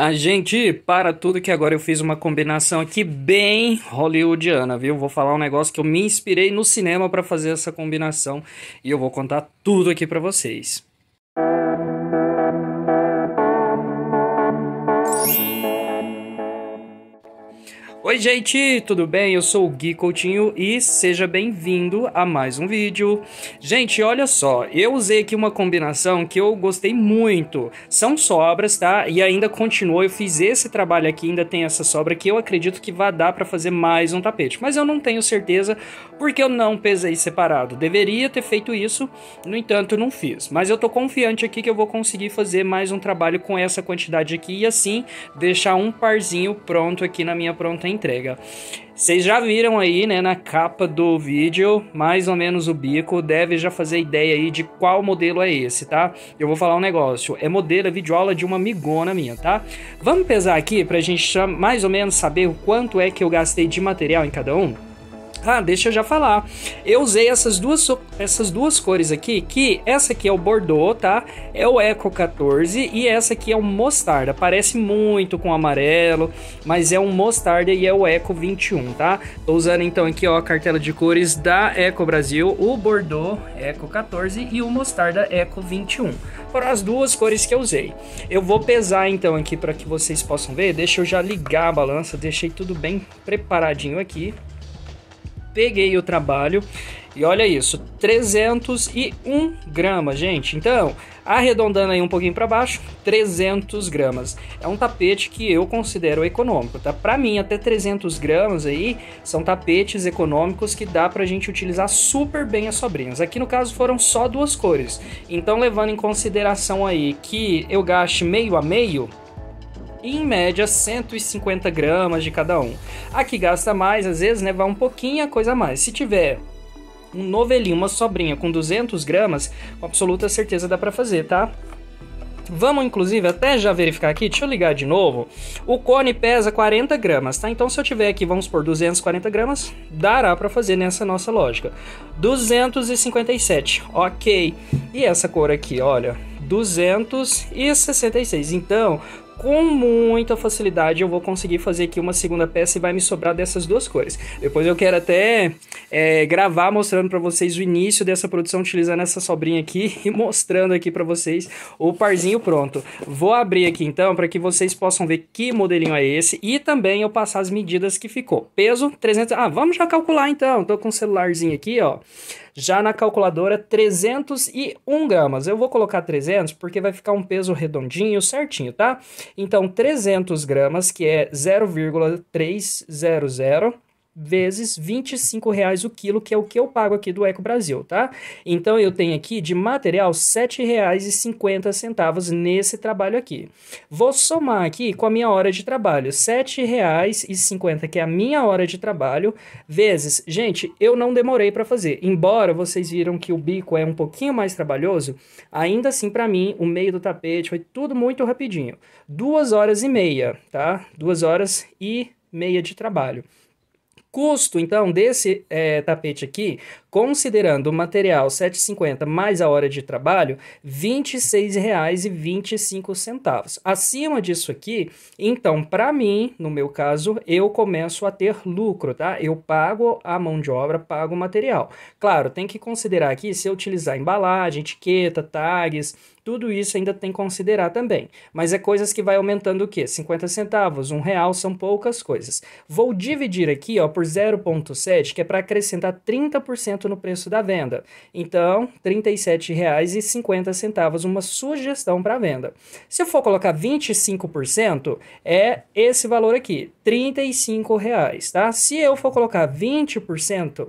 A gente, para tudo que agora eu fiz uma combinação aqui bem hollywoodiana, viu? Vou falar um negócio que eu me inspirei no cinema para fazer essa combinação e eu vou contar tudo aqui para vocês. Oi, gente, tudo bem? Eu sou o Gui Coutinho e seja bem-vindo a mais um vídeo. Gente, olha só, eu usei aqui uma combinação que eu gostei muito. São sobras, tá? E ainda continuou, eu fiz esse trabalho aqui, ainda tem essa sobra que eu acredito que vai dar para fazer mais um tapete, mas eu não tenho certeza porque eu não pesei separado. Deveria ter feito isso, no entanto, não fiz. Mas eu tô confiante aqui que eu vou conseguir fazer mais um trabalho com essa quantidade aqui e assim deixar um parzinho pronto aqui na minha pronta até entrega. Vocês já viram aí, né, na capa do vídeo, mais ou menos o bico, deve já fazer ideia aí de qual modelo é esse, tá? Eu vou falar um negócio, é modelo, é videoaula de uma amigona minha, tá? Vamos pesar aqui pra gente mais ou menos saber o quanto é que eu gastei de material em cada um? Ah, deixa eu já falar. Eu usei essas duas, essas duas cores aqui, que essa aqui é o Bordeaux, tá? É o Eco 14 e essa aqui é o Mostarda. Parece muito com amarelo, mas é um Mostarda e é o Eco 21, tá? Tô usando então aqui, ó, a cartela de cores da Eco Brasil, o Bordeaux Eco 14 e o Mostarda Eco 21. Foram as duas cores que eu usei. Eu vou pesar então aqui para que vocês possam ver. Deixa eu já ligar a balança, deixei tudo bem preparadinho aqui peguei o trabalho e olha isso, 301 gramas, gente. Então, arredondando aí um pouquinho para baixo, 300 gramas. É um tapete que eu considero econômico, tá? Para mim, até 300 gramas aí são tapetes econômicos que dá pra gente utilizar super bem as sobrinhas. Aqui no caso foram só duas cores. Então, levando em consideração aí que eu gaste meio a meio, em média 150 gramas de cada um. A que gasta mais, às vezes, né, vai um pouquinho a coisa a mais. Se tiver um novelinho, uma sobrinha com 200 gramas, com absoluta certeza dá para fazer, tá? Vamos, inclusive, até já verificar aqui, deixa eu ligar de novo. O cone pesa 40 gramas, tá? Então, se eu tiver aqui, vamos por 240 gramas, dará para fazer nessa nossa lógica. 257, ok. E essa cor aqui, olha, 266. Então, com muita facilidade eu vou conseguir fazer aqui uma segunda peça e vai me sobrar dessas duas cores. Depois eu quero até é, gravar mostrando para vocês o início dessa produção, utilizando essa sobrinha aqui e mostrando aqui para vocês o parzinho pronto. Vou abrir aqui então para que vocês possam ver que modelinho é esse e também eu passar as medidas que ficou. Peso 300... Ah, vamos já calcular então. Tô com o um celularzinho aqui, ó. Já na calculadora, 301 gramas. Eu vou colocar 300 porque vai ficar um peso redondinho, certinho, tá? Então, 300 gramas, que é 0,300 vezes R$ reais o quilo, que é o que eu pago aqui do Eco Brasil, tá? Então eu tenho aqui de material R$ 7,50 nesse trabalho aqui. Vou somar aqui com a minha hora de trabalho, R$ 7,50, que é a minha hora de trabalho, vezes, gente, eu não demorei para fazer. Embora vocês viram que o bico é um pouquinho mais trabalhoso, ainda assim para mim o meio do tapete foi tudo muito rapidinho. Duas horas e meia, tá? Duas horas e meia de trabalho custo, então, desse é, tapete aqui, considerando o material 7,50 mais a hora de trabalho, R$ 26,25. Acima disso aqui, então, para mim, no meu caso, eu começo a ter lucro, tá? Eu pago a mão de obra, pago o material. Claro, tem que considerar aqui se eu utilizar embalagem, etiqueta, tags, tudo isso ainda tem que considerar também. Mas é coisas que vai aumentando o quê? 50 centavos, um real, são poucas coisas. Vou dividir aqui ó, por 0,7, que é para acrescentar 30% no preço da venda. Então, R$ 37,50, uma sugestão para venda. Se eu for colocar 25%, é esse valor aqui, R$ reais, tá? Se eu for colocar 20%,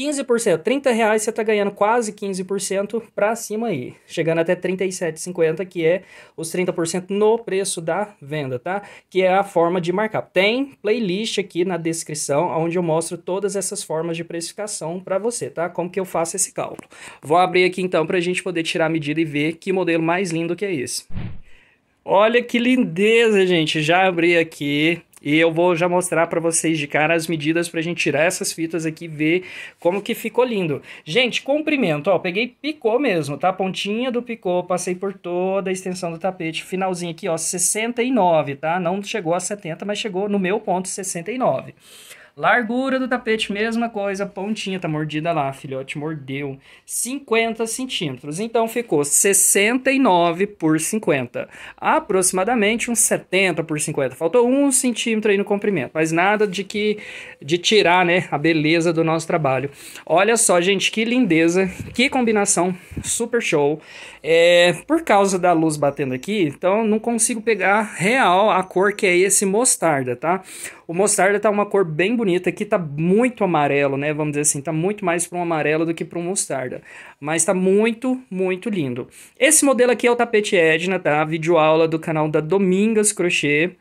15%, 30 reais você está ganhando quase 15% para cima aí, chegando até 37,50, que é os 30% no preço da venda, tá? Que é a forma de marcar. Tem playlist aqui na descrição onde eu mostro todas essas formas de precificação para você, tá? Como que eu faço esse cálculo. Vou abrir aqui então para a gente poder tirar a medida e ver que modelo mais lindo que é esse. Olha que lindeza, gente. Já abri aqui e eu vou já mostrar para vocês de cara as medidas para a gente tirar essas fitas aqui e ver como que ficou lindo. Gente, comprimento, ó, peguei picô mesmo, tá? Pontinha do picô, passei por toda a extensão do tapete, finalzinho aqui, ó, 69, tá? Não chegou a 70, mas chegou no meu ponto 69. Largura do tapete, mesma coisa, pontinha, tá mordida lá, filhote mordeu. 50 centímetros, então ficou 69 por 50. Aproximadamente uns 70 por 50. Faltou um centímetro aí no comprimento, mas nada de que de tirar, né, a beleza do nosso trabalho. Olha só, gente, que lindeza, que combinação, super show. É, por causa da luz batendo aqui, então não consigo pegar real a cor que é esse mostarda, tá? O mostarda tá uma cor bem bonita, aqui tá muito amarelo, né? Vamos dizer assim, tá muito mais para um amarelo do que para um mostarda. Mas tá muito, muito lindo. Esse modelo aqui é o tapete Edna, tá? Videoaula do canal da Domingas Crochê.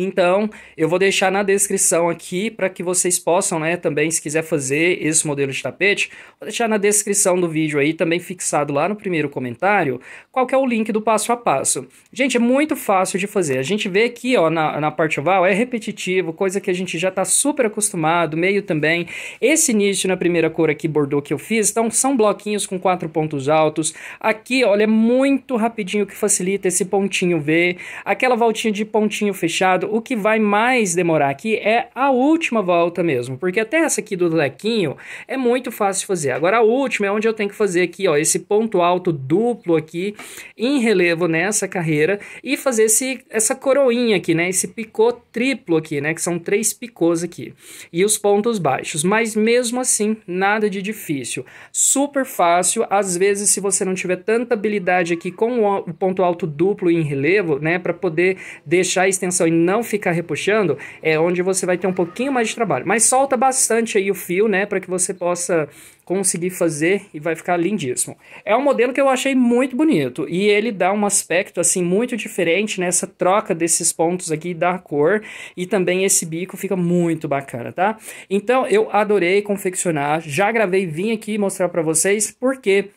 Então, eu vou deixar na descrição aqui para que vocês possam, né, também, se quiser fazer esse modelo de tapete, vou deixar na descrição do vídeo aí, também fixado lá no primeiro comentário, qual que é o link do passo a passo. Gente, é muito fácil de fazer. A gente vê aqui, ó, na, na parte oval, é repetitivo, coisa que a gente já está super acostumado, meio também. Esse início na primeira cor aqui, bordô, que eu fiz, então são bloquinhos com quatro pontos altos. Aqui, olha, é muito rapidinho que facilita esse pontinho V, aquela voltinha de pontinho fechado, o que vai mais demorar aqui é a última volta mesmo, porque até essa aqui do lequinho é muito fácil de fazer. Agora a última é onde eu tenho que fazer aqui, ó, esse ponto alto duplo aqui em relevo nessa carreira e fazer esse, essa coroinha aqui, né? Esse picô triplo aqui, né? Que são três picôs aqui e os pontos baixos. Mas mesmo assim, nada de difícil. Super fácil. Às vezes, se você não tiver tanta habilidade aqui com o ponto alto duplo em relevo, né? Para poder deixar a extensão e não não ficar repuxando, é onde você vai ter um pouquinho mais de trabalho. Mas solta bastante aí o fio, né, para que você possa conseguir fazer e vai ficar lindíssimo. É um modelo que eu achei muito bonito e ele dá um aspecto assim muito diferente nessa né? troca desses pontos aqui da cor e também esse bico fica muito bacana, tá? Então eu adorei confeccionar, já gravei, vim aqui mostrar para vocês porque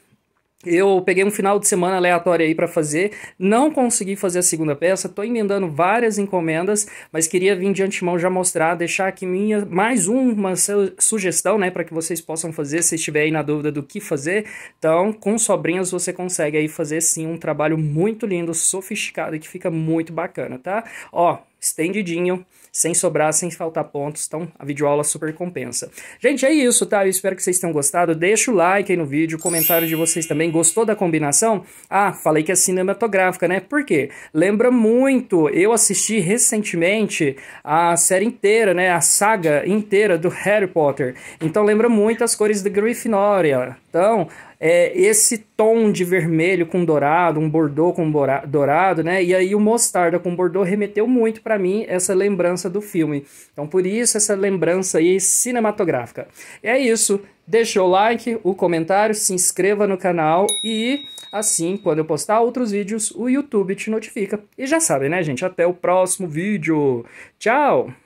eu peguei um final de semana aleatório aí para fazer, não consegui fazer a segunda peça, Tô emendando várias encomendas, mas queria vir de antemão já mostrar, deixar aqui minha mais uma sugestão, né, para que vocês possam fazer se estiver aí na dúvida do que fazer. Então, com sobrinhas você consegue aí fazer sim um trabalho muito lindo, sofisticado e que fica muito bacana, tá? Ó, estendidinho sem sobrar, sem faltar pontos. Então, a videoaula super compensa. Gente, é isso, tá? Eu espero que vocês tenham gostado. Deixa o like aí no vídeo, comentário de vocês também. Gostou da combinação? Ah, falei que é cinematográfica, né? Por quê? Lembra muito, eu assisti recentemente a série inteira, né? A saga inteira do Harry Potter. Então, lembra muito as cores da Grifinória. Então, é, esse tom de vermelho com dourado, um bordô com dourado, né? E aí o mostarda com bordô remeteu muito para mim essa lembrança lembrança do filme. Então, por isso, essa lembrança aí cinematográfica. É isso. Deixa o like, o comentário, se inscreva no canal e assim, quando eu postar outros vídeos, o YouTube te notifica. E já sabe, né, gente? Até o próximo vídeo. Tchau!